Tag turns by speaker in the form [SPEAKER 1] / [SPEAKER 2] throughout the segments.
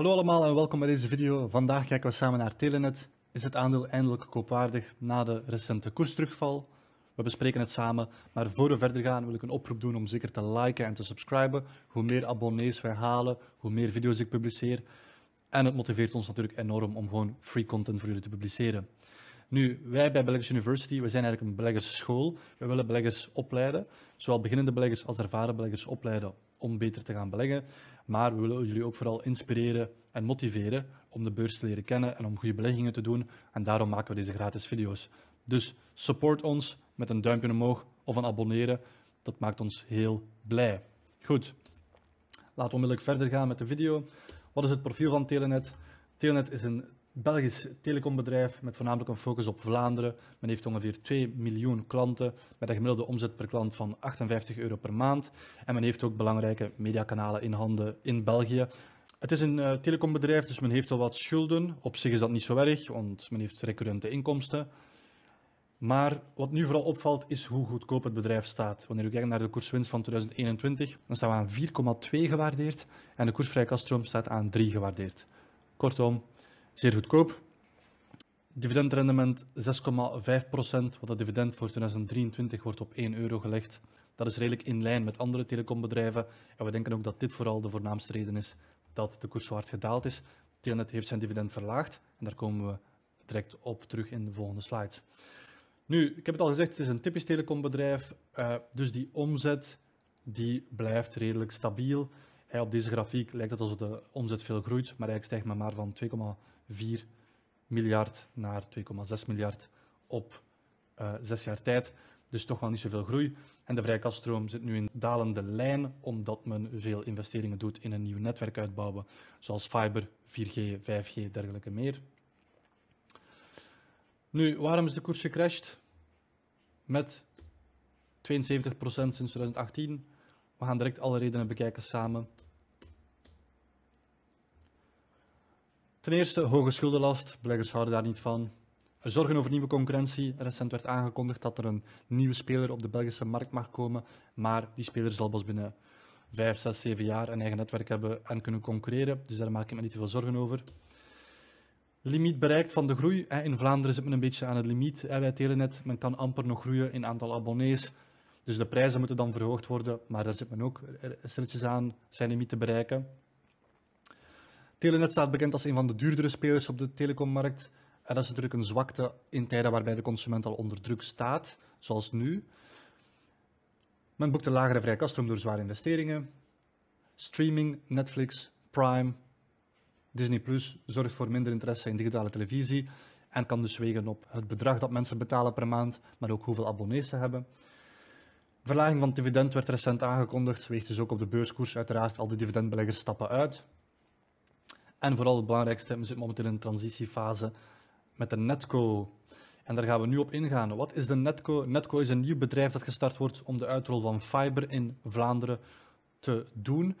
[SPEAKER 1] Hallo allemaal en welkom bij deze video. Vandaag kijken we samen naar Telenet. Is het aandeel eindelijk koopwaardig na de recente koersterugval? We bespreken het samen, maar voor we verder gaan wil ik een oproep doen om zeker te liken en te subscriben. Hoe meer abonnees wij halen, hoe meer video's ik publiceer. En het motiveert ons natuurlijk enorm om gewoon free content voor jullie te publiceren. Nu, wij bij Beleggers University, we zijn eigenlijk een beleggersschool. We willen beleggers opleiden, zowel beginnende beleggers als ervaren beleggers opleiden om beter te gaan beleggen. Maar we willen jullie ook vooral inspireren en motiveren om de beurs te leren kennen en om goede beleggingen te doen. En daarom maken we deze gratis video's. Dus support ons met een duimpje omhoog of een abonneren. Dat maakt ons heel blij. Goed, laten we onmiddellijk verder gaan met de video. Wat is het profiel van Telenet? Telenet is een Belgisch telecombedrijf met voornamelijk een focus op Vlaanderen. Men heeft ongeveer 2 miljoen klanten met een gemiddelde omzet per klant van 58 euro per maand. En men heeft ook belangrijke mediakanalen in handen in België. Het is een eh, telecombedrijf, dus men heeft wel wat schulden. Op zich is dat niet zo erg, want men heeft recurrente inkomsten. Maar wat nu vooral opvalt is hoe goedkoop het bedrijf staat. Wanneer we kijken naar de koerswinst van 2021, dan staan we aan 4,2 gewaardeerd en de koersvrije kaststroom staat aan 3 gewaardeerd. Kortom, zeer goedkoop. Dividendrendement 6,5%, wat dat dividend voor 2023 wordt op 1 euro gelegd. Dat is redelijk in lijn met andere telecombedrijven. En we denken ook dat dit vooral de voornaamste reden is dat de koers hard gedaald is. Telenet heeft zijn dividend verlaagd en daar komen we direct op terug in de volgende slide. Nu, ik heb het al gezegd, het is een typisch telecombedrijf, eh, dus die omzet die blijft redelijk stabiel. Hey, op deze grafiek lijkt het alsof de omzet veel groeit, maar eigenlijk stijgt men maar van 2,4 miljard naar 2,6 miljard op uh, zes jaar tijd. Dus toch wel niet zoveel groei. En de vrije kaststroom zit nu in dalende lijn, omdat men veel investeringen doet in een nieuw netwerk uitbouwen, zoals fiber, 4G, 5G, dergelijke meer. Nu, waarom is de koers gecrashed? Met 72% sinds 2018. We gaan direct alle redenen bekijken samen. Ten eerste hoge schuldenlast, beleggers houden daar niet van. Zorgen over nieuwe concurrentie. Recent werd aangekondigd dat er een nieuwe speler op de Belgische markt mag komen, maar die speler zal pas binnen 5, 6, 7 jaar een eigen netwerk hebben en kunnen concurreren, dus daar maak ik me niet te veel zorgen over. Limiet bereikt van de groei. In Vlaanderen zit men een beetje aan het limiet bij Telenet. Men kan amper nog groeien in aantal abonnees. Dus de prijzen moeten dan verhoogd worden, maar daar zit men ook stilletjes aan, zijn niet te bereiken. Telenet staat bekend als een van de duurdere spelers op de telecommarkt. En dat is natuurlijk een zwakte in tijden waarbij de consument al onder druk staat, zoals nu. Men boekt een lagere vrije kastroom door zware investeringen. Streaming, Netflix, Prime, Disney Plus zorgt voor minder interesse in digitale televisie en kan dus wegen op het bedrag dat mensen betalen per maand, maar ook hoeveel abonnees ze hebben verlaging van het dividend werd recent aangekondigd, weegt dus ook op de beurskoers uiteraard. Al die dividendbeleggers stappen uit. En vooral het belangrijkste, we zitten momenteel in een transitiefase met de Netco. En daar gaan we nu op ingaan. Wat is de Netco? Netco is een nieuw bedrijf dat gestart wordt om de uitrol van fiber in Vlaanderen te doen.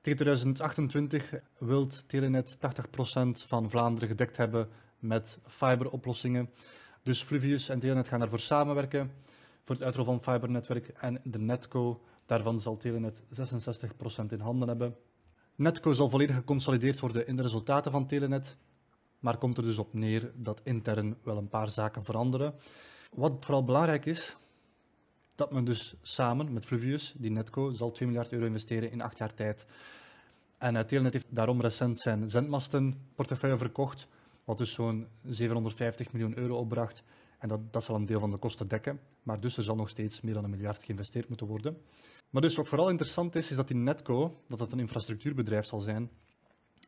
[SPEAKER 1] Tegen 2028 wil Telenet 80% van Vlaanderen gedekt hebben met fiberoplossingen. Dus Fluvius en Telenet gaan daarvoor samenwerken voor het uitrol van fibernetwerk en de netco. Daarvan zal Telenet 66% in handen hebben. Netco zal volledig geconsolideerd worden in de resultaten van Telenet, maar komt er dus op neer dat intern wel een paar zaken veranderen. Wat vooral belangrijk is, dat men dus samen met Fluvius, die Netco, zal 2 miljard euro investeren in 8 jaar tijd. En eh, Telenet heeft daarom recent zijn zendmastenportefeuille verkocht, wat dus zo'n 750 miljoen euro opbracht. En dat, dat zal een deel van de kosten dekken. Maar dus er zal nog steeds meer dan een miljard geïnvesteerd moeten worden. Maar dus wat vooral interessant is, is dat die Netco, dat dat een infrastructuurbedrijf zal zijn,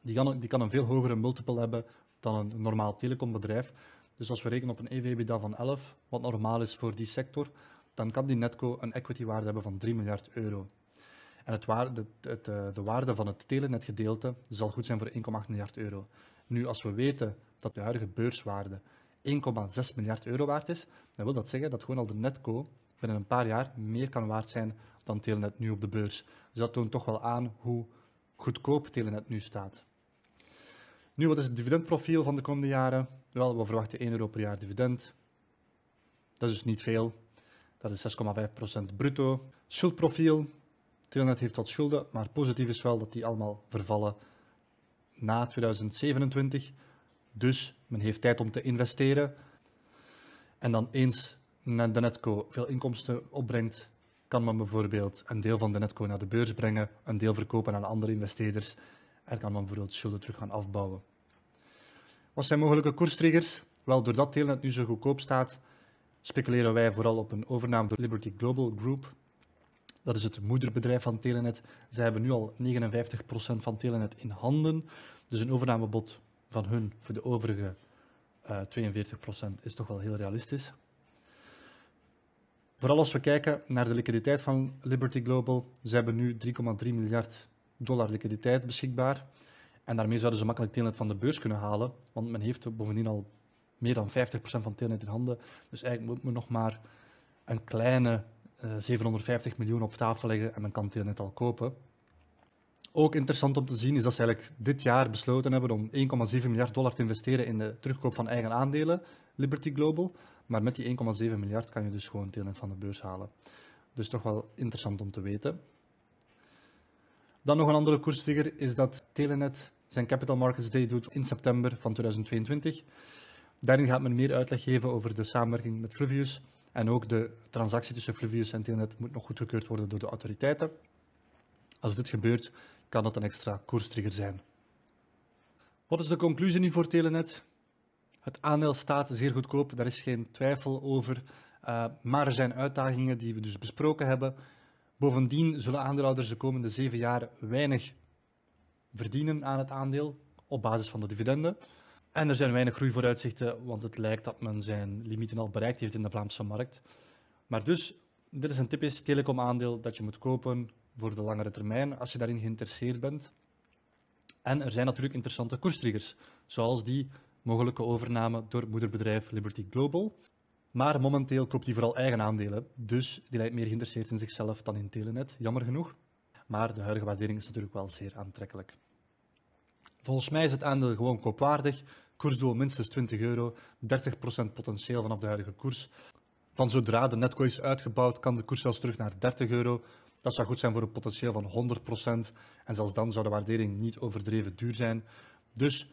[SPEAKER 1] die kan, die kan een veel hogere multiple hebben dan een normaal telecombedrijf. Dus als we rekenen op een EVB ebitda van 11, wat normaal is voor die sector, dan kan die Netco een equity waarde hebben van 3 miljard euro. En het het, het, eh, de waarde van het telenetgedeelte zal goed zijn voor 1,8 miljard euro. Nu, als we weten dat de huidige beurswaarde 1,6 miljard euro waard is, dan wil dat zeggen dat gewoon al de netco binnen een paar jaar meer kan waard zijn dan Telenet nu op de beurs. Dus dat toont toch wel aan hoe goedkoop Telenet nu staat. Nu, wat is het dividendprofiel van de komende jaren? Wel, we verwachten 1 euro per jaar dividend. Dat is dus niet veel. Dat is 6,5% bruto. Schuldprofiel. Telenet heeft wat schulden, maar positief is wel dat die allemaal vervallen na 2027. Dus men heeft tijd om te investeren. En dan eens de netco veel inkomsten opbrengt, kan men bijvoorbeeld een deel van de netco naar de beurs brengen, een deel verkopen aan andere investeerders en kan men bijvoorbeeld schulden terug gaan afbouwen. Wat zijn mogelijke koerstriggers? Wel, doordat Telenet nu zo goedkoop staat, speculeren wij vooral op een overname door Liberty Global Group. Dat is het moederbedrijf van Telenet. Zij hebben nu al 59% van Telenet in handen. Dus een overnamebod van hun voor de overige uh, eh, 42% is toch wel heel realistisch. Vooral als we kijken naar de liquiditeit van Liberty Global, ze hebben nu 3,3 miljard dollar liquiditeit beschikbaar. En daarmee zouden ze makkelijk Telnet van de beurs kunnen halen, want men heeft bovendien al meer dan 50% van Telnet in handen. Dus eigenlijk moet men nog maar een kleine 750 eh, miljoen op tafel leggen en men kan Telnet al kopen ook interessant om te zien is dat ze eigenlijk dit jaar besloten hebben om 1,7 miljard dollar te investeren in de terugkoop van eigen aandelen, Liberty Global. Maar met die 1,7 miljard kan je dus gewoon Telenet van de beurs halen. Dus toch wel interessant om te weten. Dan nog een andere koersfigure is dat Telenet zijn Capital Markets Day doet in september van 2022. Daarin gaat men meer uitleg geven over de samenwerking met Fluvius. En ook de transactie tussen Fluvius en Telenet moet nog goedgekeurd worden door de autoriteiten. Als dit gebeurt, kan dat een extra koerstrigger zijn. Wat is de conclusie nu voor Telenet? Het aandeel staat zeer goedkoop, daar is geen twijfel over. Eh, maar er zijn uitdagingen die we dus besproken hebben. Bovendien zullen aandeelhouders de komende zeven jaar weinig verdienen aan het aandeel op basis van de dividenden. En er zijn weinig groeivooruitzichten, want het lijkt dat men zijn limieten al bereikt heeft in de Vlaamse markt. Maar dus, dit is een typisch aandeel dat je moet kopen voor de langere termijn, als je daarin geïnteresseerd bent. En er zijn natuurlijk interessante koerstriggers, zoals die mogelijke overname door moederbedrijf Liberty Global. Maar momenteel koopt hij vooral eigen aandelen, dus die lijkt meer geïnteresseerd in zichzelf dan in Telenet, jammer genoeg. Maar de huidige waardering is natuurlijk wel zeer aantrekkelijk. Volgens mij is het aandeel gewoon koopwaardig. Koersdoel minstens 20 euro, 30% potentieel vanaf de huidige koers. Dan zodra de netco is uitgebouwd, kan de koers zelfs terug naar 30 euro. Dat zou goed zijn voor een potentieel van 100%. En zelfs dan zou de waardering niet overdreven duur zijn. Dus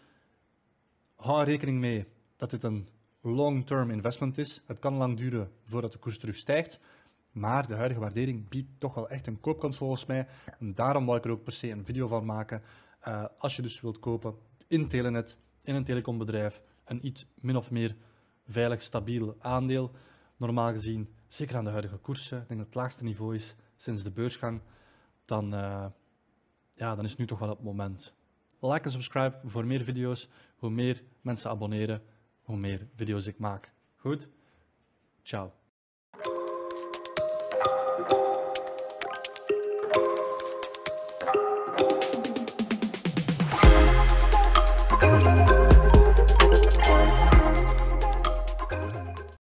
[SPEAKER 1] hou rekening mee dat dit een long-term investment is. Het kan lang duren voordat de koers terug stijgt. Maar de huidige waardering biedt toch wel echt een koopkans volgens mij. daarom wil ik er ook per se een video van maken. Eh, als je dus wilt kopen in Telenet, in een telecombedrijf, een iets min of meer veilig, stabiel aandeel. Normaal gezien, zeker aan de huidige koersen, ik denk dat het laagste niveau is sinds de beursgang, dan, eh, ja, dan is nu toch wel het moment. Like en subscribe voor meer video's. Hoe meer mensen abonneren, hoe meer video's ik maak. Goed? Ciao.